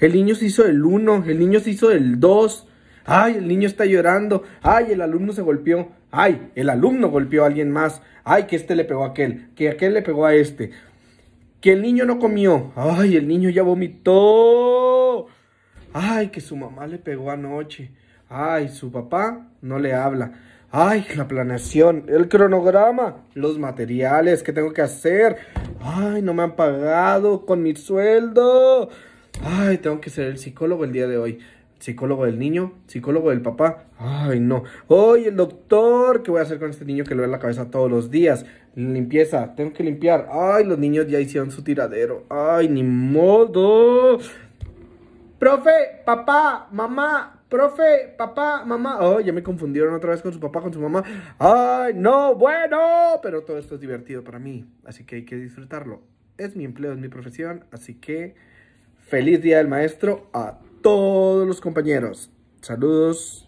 el niño se hizo el 1, el niño se hizo el 2, ay, el niño está llorando, ay, el alumno se golpeó, ay, el alumno golpeó a alguien más, ay, que este le pegó a aquel, que aquel le pegó a este, que el niño no comió, ay, el niño ya vomitó, ay, que su mamá le pegó anoche, ay, su papá no le habla. Ay, la planeación, el cronograma, los materiales que tengo que hacer. Ay, no me han pagado con mi sueldo. Ay, tengo que ser el psicólogo el día de hoy. Psicólogo del niño, psicólogo del papá. Ay, no. Ay, el doctor, ¿qué voy a hacer con este niño que le ve la cabeza todos los días? Limpieza, tengo que limpiar. Ay, los niños ya hicieron su tiradero. Ay, ni modo. Profe, papá, mamá, profe, papá, mamá. Oh, ya me confundieron otra vez con su papá, con su mamá. Ay, no, bueno, pero todo esto es divertido para mí, así que hay que disfrutarlo. Es mi empleo, es mi profesión, así que Feliz Día del Maestro a todos los compañeros. Saludos.